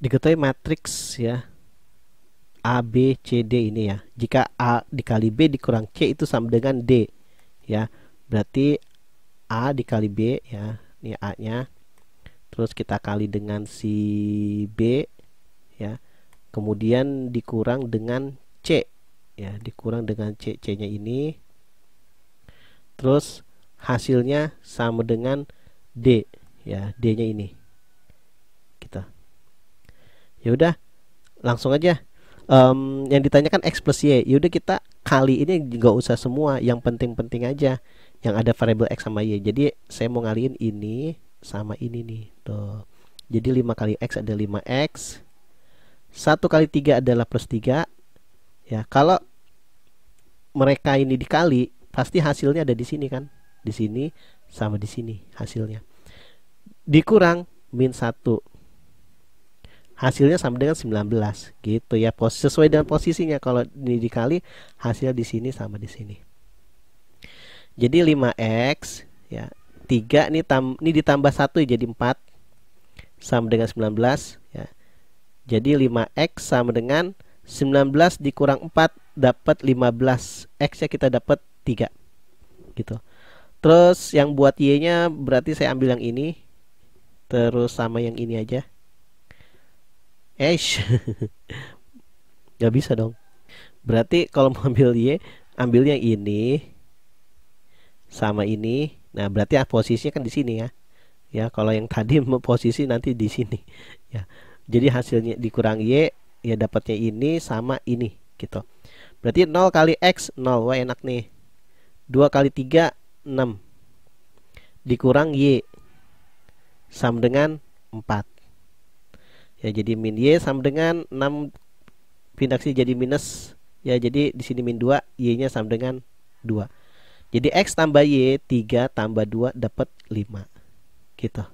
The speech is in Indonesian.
diketahui matriks ya A, B, C, D ini ya. Jika A dikali B dikurang C itu sama dengan D ya. Berarti A dikali B ya. Ini A-nya. Terus kita kali dengan si B ya. Kemudian dikurang dengan C ya, dikurang dengan C C-nya ini. Terus hasilnya sama dengan D ya, D-nya ini. Yaudah, langsung aja um, yang ditanyakan X plus Y Yaudah kita kali ini nggak usah semua yang penting-penting aja yang ada variable X sama Y jadi saya mau ngaliin ini sama ini nih tuh jadi 5 kali X ada 5X 1 kali 3 adalah plus 3 ya kalau mereka ini dikali pasti hasilnya ada di sini kan di sini sama di sini hasilnya dikurang min satu hasilnya sama dengan 19 gitu ya pos sesuai dengan posisinya kalau ini dikali hasil di sini sama di sini jadi 5x ya 3 ini tam ini ditambah 1 ya, jadi 4 sama dengan 19 ya jadi 5x sama dengan 19 dikurang 4 dapat 15 x ya kita dapat 3 gitu terus yang buat y nya berarti saya ambil yang ini terus sama yang ini aja Eish. Gak bisa dong. Berarti kalau mau ambil Y, ambil yang ini sama ini. Nah, berarti ya, posisinya kan di sini ya. Ya, kalau yang tadi posisi nanti di sini. Ya. Jadi hasilnya dikurang Y, ya dapatnya ini sama ini gitu. Berarti 0 kali X 0, wah enak nih. 2 kali 3 6 dikurang Y sama dengan 4 ya jadi min y sama dengan 6 pindah sini jadi minus ya jadi di sini min 2 y nya sama dengan 2 jadi x tambah y 3 tambah 2 dapat 5 gitu